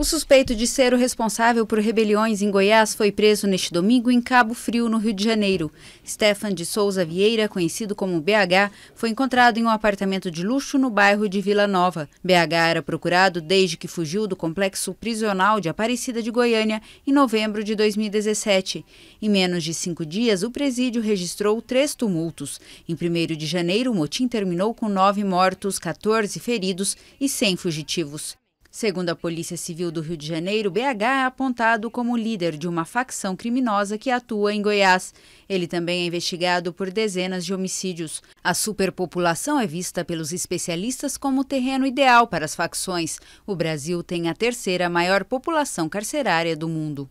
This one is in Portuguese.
O suspeito de ser o responsável por rebeliões em Goiás foi preso neste domingo em Cabo Frio, no Rio de Janeiro. Stefan de Souza Vieira, conhecido como BH, foi encontrado em um apartamento de luxo no bairro de Vila Nova. BH era procurado desde que fugiu do complexo prisional de Aparecida de Goiânia em novembro de 2017. Em menos de cinco dias, o presídio registrou três tumultos. Em 1 de janeiro, o motim terminou com nove mortos, 14 feridos e 100 fugitivos. Segundo a Polícia Civil do Rio de Janeiro, BH é apontado como líder de uma facção criminosa que atua em Goiás. Ele também é investigado por dezenas de homicídios. A superpopulação é vista pelos especialistas como terreno ideal para as facções. O Brasil tem a terceira maior população carcerária do mundo.